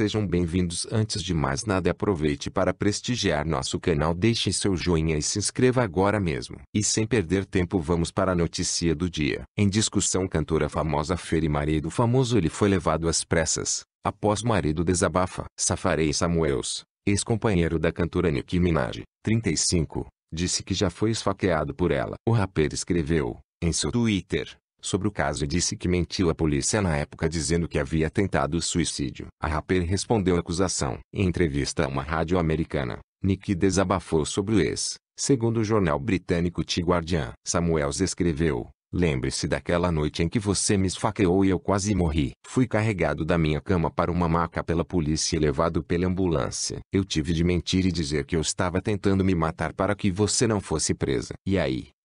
Sejam bem-vindos. Antes de mais nada, aproveite para prestigiar nosso canal. Deixe seu joinha e se inscreva agora mesmo. E sem perder tempo, vamos para a notícia do dia. Em discussão, cantora famosa Feri Maria do famoso ele foi levado às pressas. Após marido desabafa, Safarei Samuels, ex-companheiro da cantora Nicki Minaj, 35, disse que já foi esfaqueado por ela. O rapper escreveu, em seu Twitter, sobre o caso e disse que mentiu à polícia na época dizendo que havia tentado suicídio. A rapper respondeu à acusação. Em entrevista a uma rádio americana, Nick desabafou sobre o ex, segundo o jornal britânico The Guardian. Samuels escreveu, Lembre-se daquela noite em que você me esfaqueou e eu quase morri. Fui carregado da minha cama para uma maca pela polícia e levado pela ambulância. Eu tive de mentir e dizer que eu estava tentando me matar para que você não fosse presa. E aí,